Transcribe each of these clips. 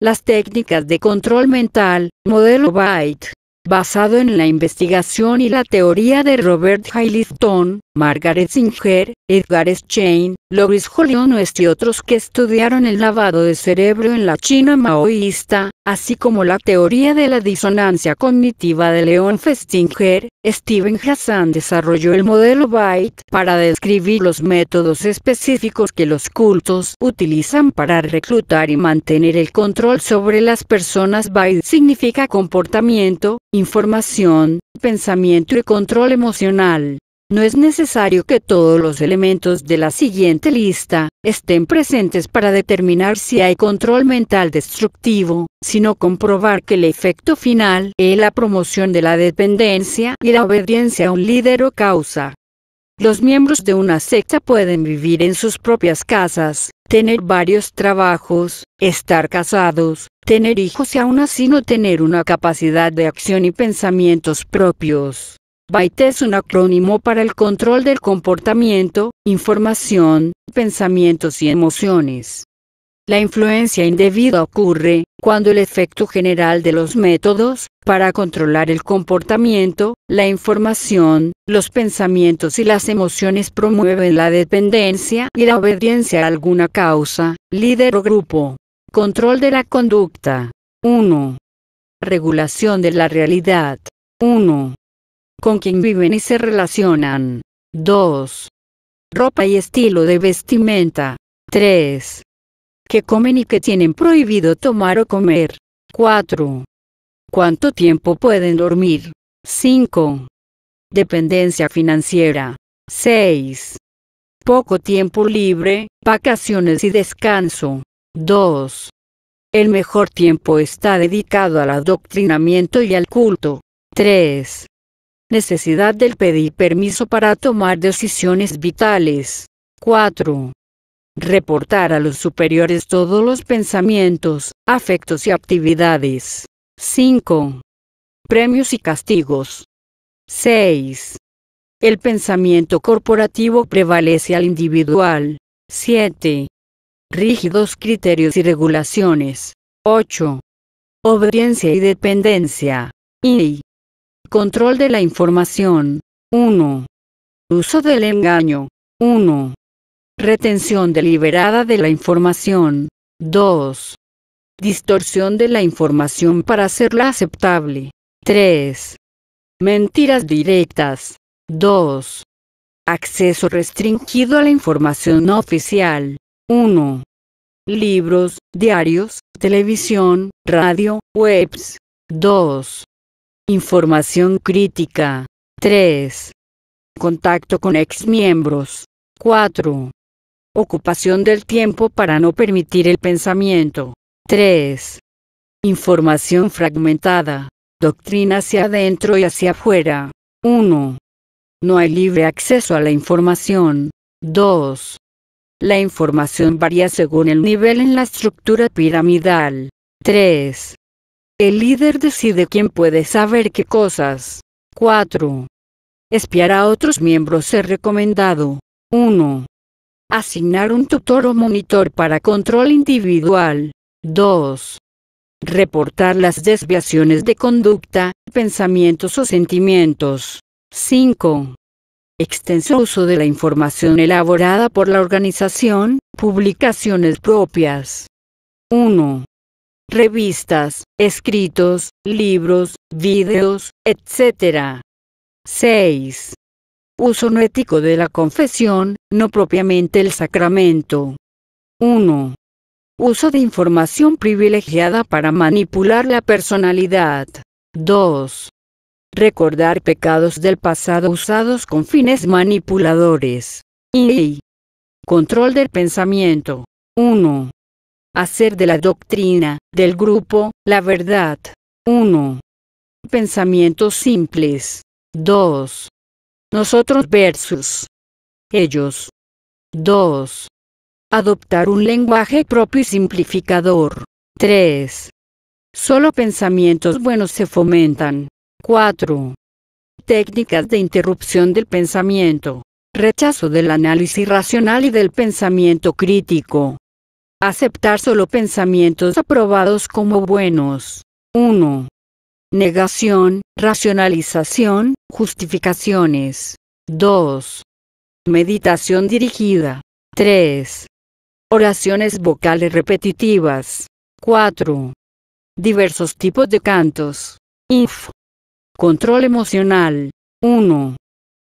Las técnicas de control mental, modelo BITE, basado en la investigación y la teoría de Robert Hayliston, Margaret Singer, Edgar Schein, Loris West y otros que estudiaron el lavado de cerebro en la China maoísta, así como la teoría de la disonancia cognitiva de Leon Festinger, Steven Hassan desarrolló el modelo Byte para describir los métodos específicos que los cultos utilizan para reclutar y mantener el control sobre las personas. Byte significa comportamiento, información, pensamiento y control emocional. No es necesario que todos los elementos de la siguiente lista estén presentes para determinar si hay control mental destructivo, sino comprobar que el efecto final es la promoción de la dependencia y la obediencia a un líder o causa. Los miembros de una secta pueden vivir en sus propias casas, tener varios trabajos, estar casados, tener hijos y aún así no tener una capacidad de acción y pensamientos propios. BAIT es un acrónimo para el control del comportamiento, información, pensamientos y emociones. La influencia indebida ocurre cuando el efecto general de los métodos para controlar el comportamiento, la información, los pensamientos y las emociones promueven la dependencia y la obediencia a alguna causa, líder o grupo. Control de la conducta. 1. Regulación de la realidad. 1 con quien viven y se relacionan. 2. Ropa y estilo de vestimenta. 3. Que comen y que tienen prohibido tomar o comer. 4. ¿Cuánto tiempo pueden dormir? 5. Dependencia financiera. 6. Poco tiempo libre, vacaciones y descanso. 2. El mejor tiempo está dedicado al adoctrinamiento y al culto. 3. Necesidad del pedir permiso para tomar decisiones vitales. 4. Reportar a los superiores todos los pensamientos, afectos y actividades. 5. Premios y castigos. 6. El pensamiento corporativo prevalece al individual. 7. Rígidos criterios y regulaciones. 8. Obediencia y dependencia. Y Control de la información. 1. Uso del engaño. 1. Retención deliberada de la información. 2. Distorsión de la información para hacerla aceptable. 3. Mentiras directas. 2. Acceso restringido a la información oficial. 1. Libros, diarios, televisión, radio, webs. 2. Información crítica. 3. Contacto con exmiembros. 4. Ocupación del tiempo para no permitir el pensamiento. 3. Información fragmentada. Doctrina hacia adentro y hacia afuera. 1. No hay libre acceso a la información. 2. La información varía según el nivel en la estructura piramidal. 3. El líder decide quién puede saber qué cosas. 4. Espiar a otros miembros es recomendado. 1. Asignar un tutor o monitor para control individual. 2. Reportar las desviaciones de conducta, pensamientos o sentimientos. 5. Extenso uso de la información elaborada por la organización, publicaciones propias. 1 revistas, escritos, libros, vídeos, etc. 6. Uso no ético de la confesión, no propiamente el sacramento. 1. Uso de información privilegiada para manipular la personalidad. 2. Recordar pecados del pasado usados con fines manipuladores. Y. Control del pensamiento. 1 hacer de la doctrina, del grupo, la verdad. 1. Pensamientos simples. 2. Nosotros versus ellos. 2. Adoptar un lenguaje propio y simplificador. 3. Solo pensamientos buenos se fomentan. 4. Técnicas de interrupción del pensamiento. Rechazo del análisis racional y del pensamiento crítico. Aceptar solo pensamientos aprobados como buenos. 1. Negación, racionalización, justificaciones. 2. Meditación dirigida. 3. Oraciones vocales repetitivas. 4. Diversos tipos de cantos. Inf. Control emocional. 1.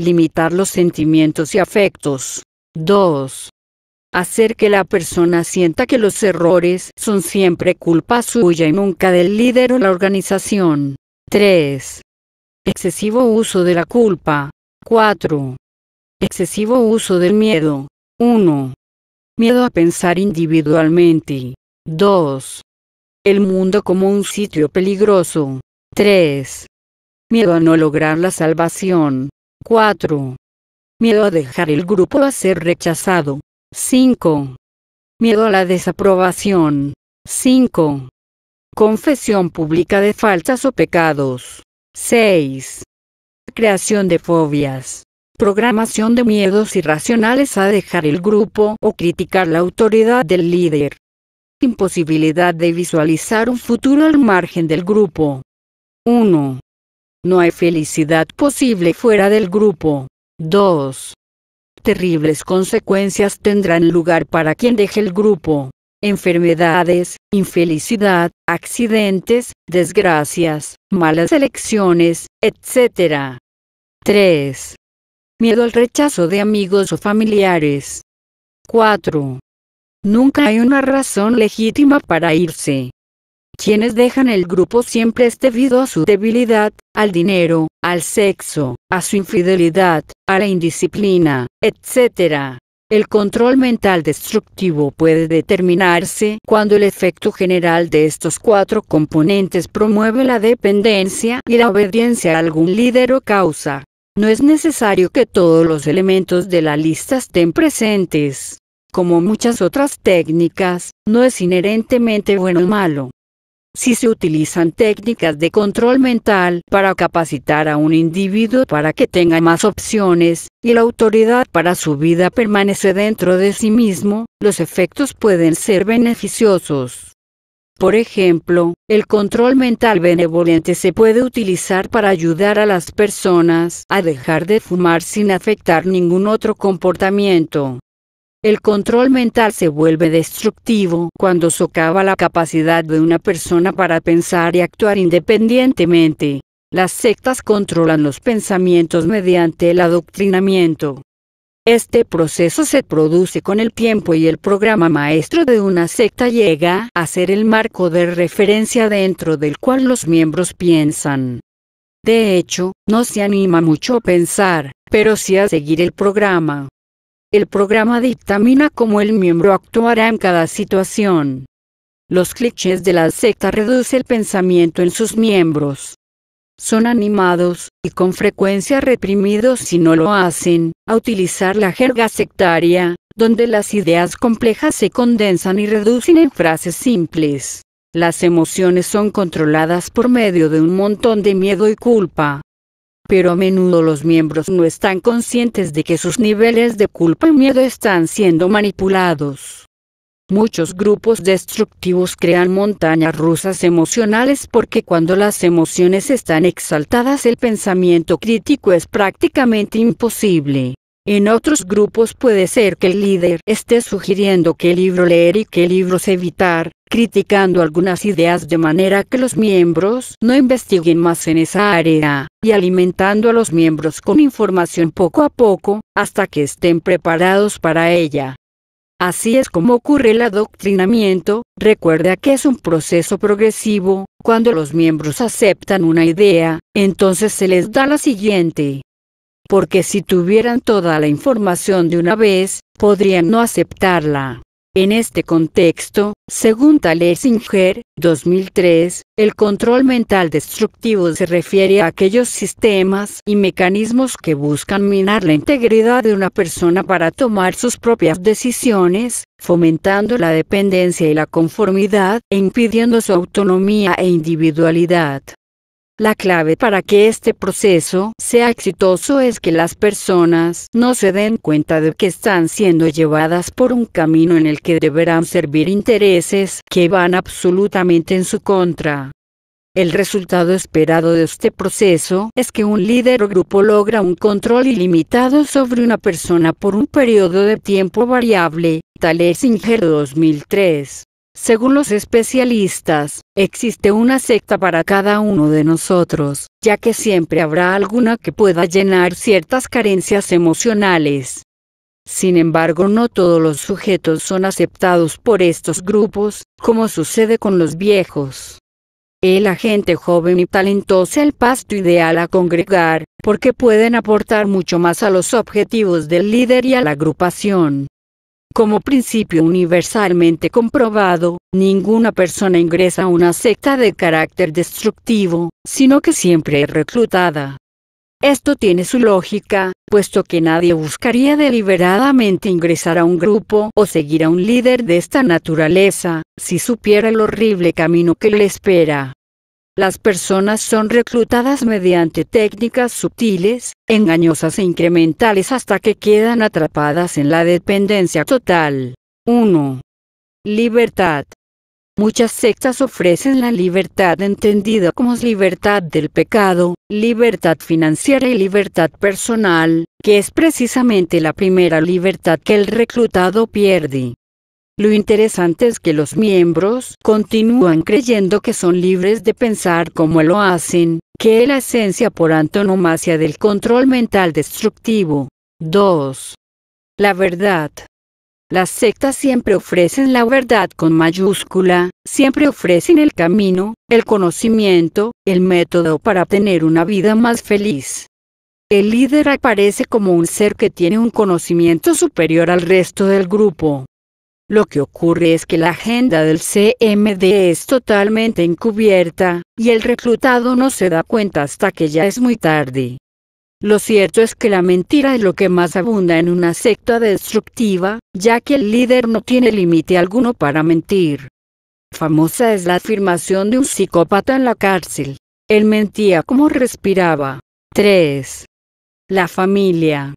Limitar los sentimientos y afectos. 2 hacer que la persona sienta que los errores son siempre culpa suya y nunca del líder o la organización. 3. Excesivo uso de la culpa. 4. Excesivo uso del miedo. 1. Miedo a pensar individualmente. 2. El mundo como un sitio peligroso. 3. Miedo a no lograr la salvación. 4. Miedo a dejar el grupo a ser rechazado. 5. Miedo a la desaprobación. 5. Confesión pública de faltas o pecados. 6. Creación de fobias. Programación de miedos irracionales a dejar el grupo o criticar la autoridad del líder. Imposibilidad de visualizar un futuro al margen del grupo. 1. No hay felicidad posible fuera del grupo. 2 terribles consecuencias tendrán lugar para quien deje el grupo. Enfermedades, infelicidad, accidentes, desgracias, malas elecciones, etc. 3. Miedo al rechazo de amigos o familiares. 4. Nunca hay una razón legítima para irse quienes dejan el grupo siempre es debido a su debilidad, al dinero, al sexo, a su infidelidad, a la indisciplina, etc. El control mental destructivo puede determinarse cuando el efecto general de estos cuatro componentes promueve la dependencia y la obediencia a algún líder o causa. No es necesario que todos los elementos de la lista estén presentes. Como muchas otras técnicas, no es inherentemente bueno o malo si se utilizan técnicas de control mental para capacitar a un individuo para que tenga más opciones, y la autoridad para su vida permanece dentro de sí mismo, los efectos pueden ser beneficiosos. Por ejemplo, el control mental benevolente se puede utilizar para ayudar a las personas a dejar de fumar sin afectar ningún otro comportamiento. El control mental se vuelve destructivo cuando socava la capacidad de una persona para pensar y actuar independientemente. Las sectas controlan los pensamientos mediante el adoctrinamiento. Este proceso se produce con el tiempo y el programa maestro de una secta llega a ser el marco de referencia dentro del cual los miembros piensan. De hecho, no se anima mucho a pensar, pero sí a seguir el programa. El programa dictamina cómo el miembro actuará en cada situación. Los clichés de la secta reducen el pensamiento en sus miembros. Son animados, y con frecuencia reprimidos si no lo hacen, a utilizar la jerga sectaria, donde las ideas complejas se condensan y reducen en frases simples. Las emociones son controladas por medio de un montón de miedo y culpa pero a menudo los miembros no están conscientes de que sus niveles de culpa y miedo están siendo manipulados. Muchos grupos destructivos crean montañas rusas emocionales porque cuando las emociones están exaltadas el pensamiento crítico es prácticamente imposible. En otros grupos puede ser que el líder esté sugiriendo qué libro leer y qué libros evitar, criticando algunas ideas de manera que los miembros no investiguen más en esa área, y alimentando a los miembros con información poco a poco, hasta que estén preparados para ella. Así es como ocurre el adoctrinamiento, recuerda que es un proceso progresivo, cuando los miembros aceptan una idea, entonces se les da la siguiente, porque si tuvieran toda la información de una vez, podrían no aceptarla. En este contexto, según Talesinger, 2003, el control mental destructivo se refiere a aquellos sistemas y mecanismos que buscan minar la integridad de una persona para tomar sus propias decisiones, fomentando la dependencia y la conformidad, e impidiendo su autonomía e individualidad. La clave para que este proceso sea exitoso es que las personas no se den cuenta de que están siendo llevadas por un camino en el que deberán servir intereses que van absolutamente en su contra. El resultado esperado de este proceso es que un líder o grupo logra un control ilimitado sobre una persona por un periodo de tiempo variable, tal es Inger 2003. Según los especialistas, existe una secta para cada uno de nosotros, ya que siempre habrá alguna que pueda llenar ciertas carencias emocionales. Sin embargo, no todos los sujetos son aceptados por estos grupos, como sucede con los viejos. El agente joven y talentoso es el pasto ideal a congregar, porque pueden aportar mucho más a los objetivos del líder y a la agrupación. Como principio universalmente comprobado, ninguna persona ingresa a una secta de carácter destructivo, sino que siempre es reclutada. Esto tiene su lógica, puesto que nadie buscaría deliberadamente ingresar a un grupo o seguir a un líder de esta naturaleza, si supiera el horrible camino que le espera. Las personas son reclutadas mediante técnicas sutiles, engañosas e incrementales hasta que quedan atrapadas en la dependencia total. 1. Libertad. Muchas sectas ofrecen la libertad entendida como libertad del pecado, libertad financiera y libertad personal, que es precisamente la primera libertad que el reclutado pierde. Lo interesante es que los miembros continúan creyendo que son libres de pensar como lo hacen, que es la esencia por antonomasia del control mental destructivo. 2. La verdad. Las sectas siempre ofrecen la verdad con mayúscula, siempre ofrecen el camino, el conocimiento, el método para tener una vida más feliz. El líder aparece como un ser que tiene un conocimiento superior al resto del grupo, lo que ocurre es que la agenda del CMD es totalmente encubierta, y el reclutado no se da cuenta hasta que ya es muy tarde. Lo cierto es que la mentira es lo que más abunda en una secta destructiva, ya que el líder no tiene límite alguno para mentir. Famosa es la afirmación de un psicópata en la cárcel. Él mentía como respiraba. 3. La familia.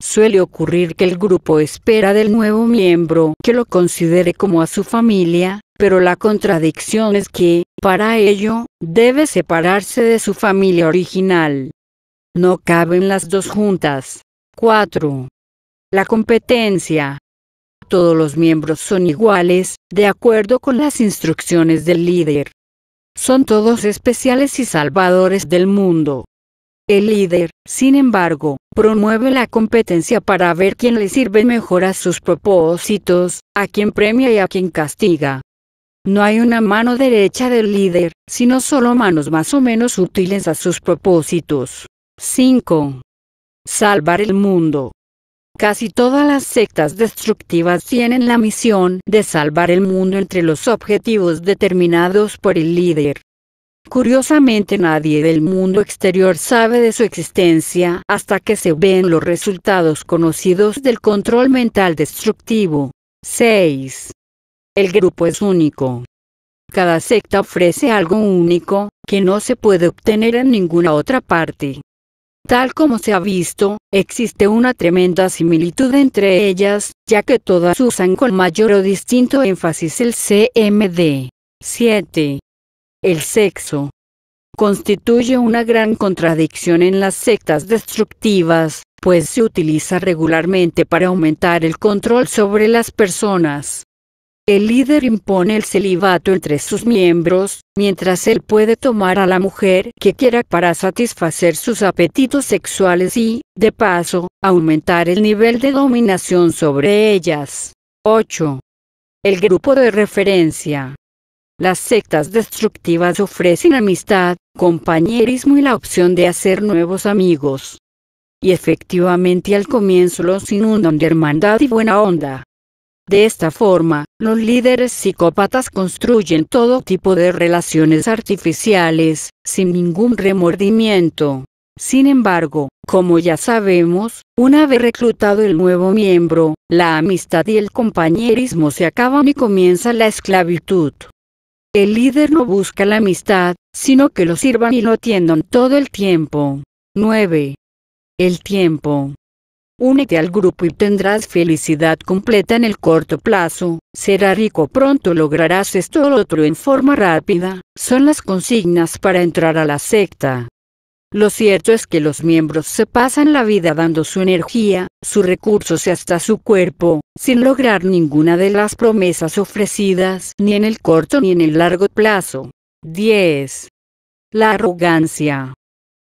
Suele ocurrir que el grupo espera del nuevo miembro que lo considere como a su familia, pero la contradicción es que, para ello, debe separarse de su familia original. No caben las dos juntas. 4. La competencia. Todos los miembros son iguales, de acuerdo con las instrucciones del líder. Son todos especiales y salvadores del mundo. El líder, sin embargo, promueve la competencia para ver quién le sirve mejor a sus propósitos, a quién premia y a quién castiga. No hay una mano derecha del líder, sino solo manos más o menos útiles a sus propósitos. 5. Salvar el mundo. Casi todas las sectas destructivas tienen la misión de salvar el mundo entre los objetivos determinados por el líder. Curiosamente nadie del mundo exterior sabe de su existencia hasta que se ven los resultados conocidos del control mental destructivo. 6. El grupo es único. Cada secta ofrece algo único, que no se puede obtener en ninguna otra parte. Tal como se ha visto, existe una tremenda similitud entre ellas, ya que todas usan con mayor o distinto énfasis el CMD. 7 el sexo, constituye una gran contradicción en las sectas destructivas, pues se utiliza regularmente para aumentar el control sobre las personas. El líder impone el celibato entre sus miembros, mientras él puede tomar a la mujer que quiera para satisfacer sus apetitos sexuales y, de paso, aumentar el nivel de dominación sobre ellas. 8. El grupo de referencia. Las sectas destructivas ofrecen amistad, compañerismo y la opción de hacer nuevos amigos. Y efectivamente al comienzo los inundan de hermandad y buena onda. De esta forma, los líderes psicópatas construyen todo tipo de relaciones artificiales, sin ningún remordimiento. Sin embargo, como ya sabemos, una vez reclutado el nuevo miembro, la amistad y el compañerismo se acaban y comienza la esclavitud. El líder no busca la amistad, sino que lo sirvan y lo atiendan todo el tiempo. 9. El tiempo. Únete al grupo y tendrás felicidad completa en el corto plazo, será rico pronto lograrás esto o otro en forma rápida, son las consignas para entrar a la secta. Lo cierto es que los miembros se pasan la vida dando su energía, sus recursos y hasta su cuerpo, sin lograr ninguna de las promesas ofrecidas, ni en el corto ni en el largo plazo. 10. La arrogancia.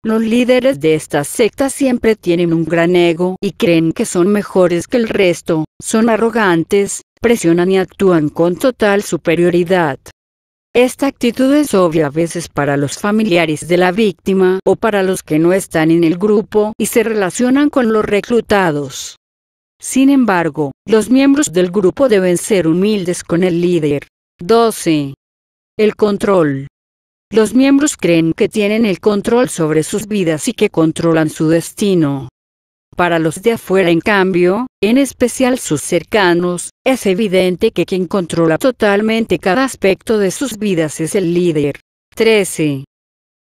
Los líderes de estas sectas siempre tienen un gran ego y creen que son mejores que el resto, son arrogantes, presionan y actúan con total superioridad. Esta actitud es obvia a veces para los familiares de la víctima o para los que no están en el grupo y se relacionan con los reclutados. Sin embargo, los miembros del grupo deben ser humildes con el líder. 12. El control. Los miembros creen que tienen el control sobre sus vidas y que controlan su destino. Para los de afuera, en cambio, en especial sus cercanos, es evidente que quien controla totalmente cada aspecto de sus vidas es el líder. 13.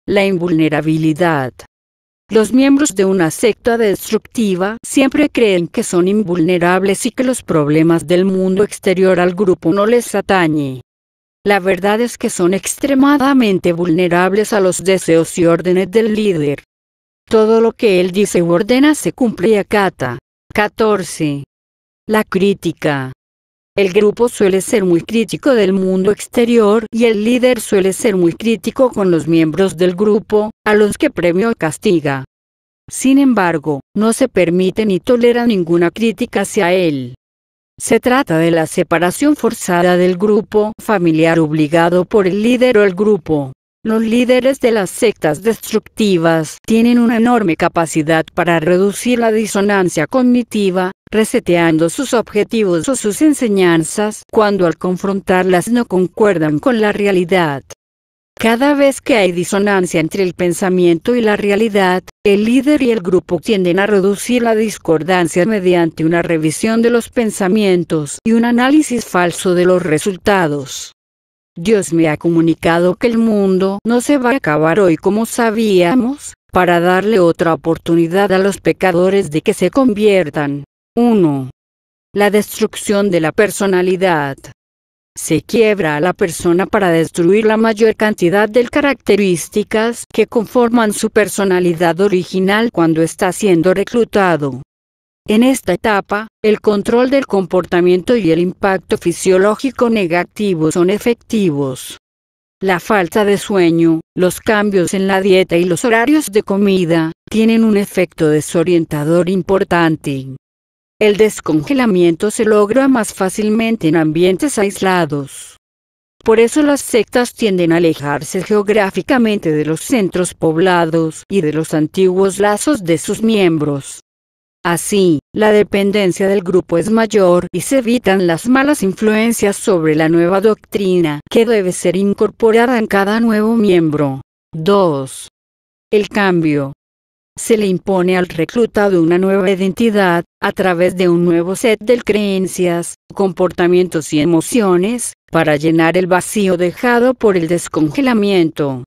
La invulnerabilidad. Los miembros de una secta destructiva siempre creen que son invulnerables y que los problemas del mundo exterior al grupo no les atañe. La verdad es que son extremadamente vulnerables a los deseos y órdenes del líder. Todo lo que él dice u ordena se cumple y acata. 14. La crítica. El grupo suele ser muy crítico del mundo exterior y el líder suele ser muy crítico con los miembros del grupo, a los que premio o castiga. Sin embargo, no se permite ni tolera ninguna crítica hacia él. Se trata de la separación forzada del grupo familiar obligado por el líder o el grupo. Los líderes de las sectas destructivas tienen una enorme capacidad para reducir la disonancia cognitiva, reseteando sus objetivos o sus enseñanzas cuando al confrontarlas no concuerdan con la realidad. Cada vez que hay disonancia entre el pensamiento y la realidad, el líder y el grupo tienden a reducir la discordancia mediante una revisión de los pensamientos y un análisis falso de los resultados. Dios me ha comunicado que el mundo no se va a acabar hoy como sabíamos, para darle otra oportunidad a los pecadores de que se conviertan. 1. La destrucción de la personalidad. Se quiebra a la persona para destruir la mayor cantidad de características que conforman su personalidad original cuando está siendo reclutado. En esta etapa, el control del comportamiento y el impacto fisiológico negativo son efectivos. La falta de sueño, los cambios en la dieta y los horarios de comida, tienen un efecto desorientador importante. El descongelamiento se logra más fácilmente en ambientes aislados. Por eso las sectas tienden a alejarse geográficamente de los centros poblados y de los antiguos lazos de sus miembros Así, la dependencia del grupo es mayor y se evitan las malas influencias sobre la nueva doctrina que debe ser incorporada en cada nuevo miembro. 2. El cambio. Se le impone al reclutado una nueva identidad, a través de un nuevo set de creencias, comportamientos y emociones, para llenar el vacío dejado por el descongelamiento.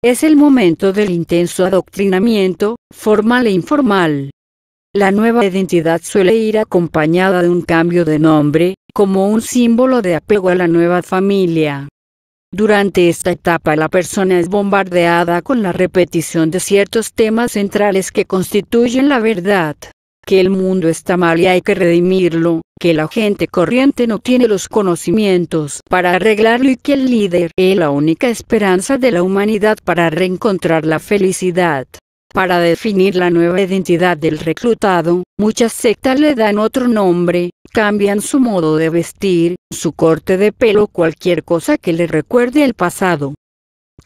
Es el momento del intenso adoctrinamiento, formal e informal, la nueva identidad suele ir acompañada de un cambio de nombre, como un símbolo de apego a la nueva familia. Durante esta etapa la persona es bombardeada con la repetición de ciertos temas centrales que constituyen la verdad, que el mundo está mal y hay que redimirlo, que la gente corriente no tiene los conocimientos para arreglarlo y que el líder es la única esperanza de la humanidad para reencontrar la felicidad. Para definir la nueva identidad del reclutado, muchas sectas le dan otro nombre, cambian su modo de vestir, su corte de pelo, cualquier cosa que le recuerde el pasado.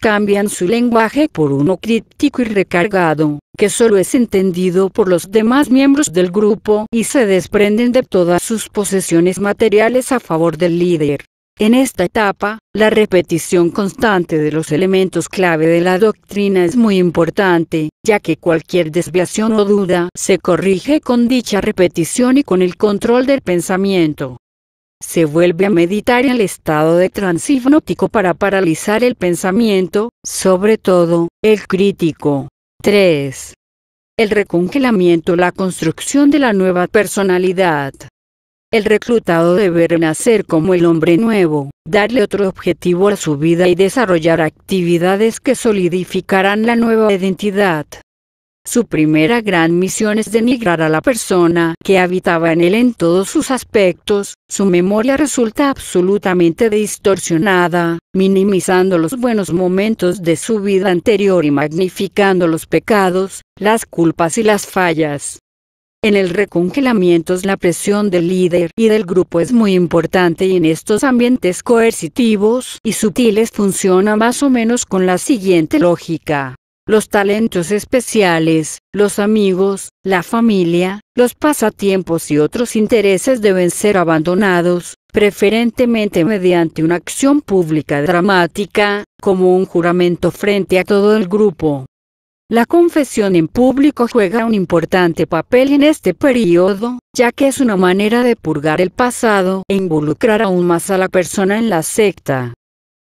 Cambian su lenguaje por uno crítico y recargado, que solo es entendido por los demás miembros del grupo y se desprenden de todas sus posesiones materiales a favor del líder. En esta etapa, la repetición constante de los elementos clave de la doctrina es muy importante, ya que cualquier desviación o duda se corrige con dicha repetición y con el control del pensamiento. Se vuelve a meditar en el estado de hipnótico para paralizar el pensamiento, sobre todo, el crítico. 3. El recongelamiento, la construcción de la nueva personalidad. El reclutado debe renacer como el hombre nuevo, darle otro objetivo a su vida y desarrollar actividades que solidificarán la nueva identidad. Su primera gran misión es denigrar a la persona que habitaba en él en todos sus aspectos, su memoria resulta absolutamente distorsionada, minimizando los buenos momentos de su vida anterior y magnificando los pecados, las culpas y las fallas. En el es la presión del líder y del grupo es muy importante y en estos ambientes coercitivos y sutiles funciona más o menos con la siguiente lógica. Los talentos especiales, los amigos, la familia, los pasatiempos y otros intereses deben ser abandonados, preferentemente mediante una acción pública dramática, como un juramento frente a todo el grupo. La confesión en público juega un importante papel en este periodo, ya que es una manera de purgar el pasado e involucrar aún más a la persona en la secta.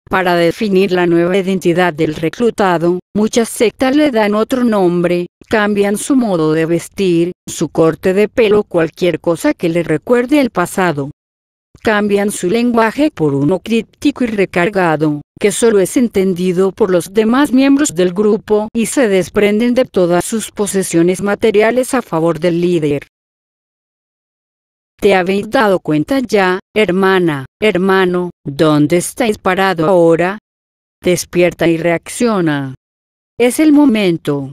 Para definir la nueva identidad del reclutado, muchas sectas le dan otro nombre, cambian su modo de vestir, su corte de pelo, cualquier cosa que le recuerde el pasado. Cambian su lenguaje por uno críptico y recargado, que solo es entendido por los demás miembros del grupo y se desprenden de todas sus posesiones materiales a favor del líder. ¿Te habéis dado cuenta ya, hermana, hermano, dónde estáis parado ahora? Despierta y reacciona. Es el momento.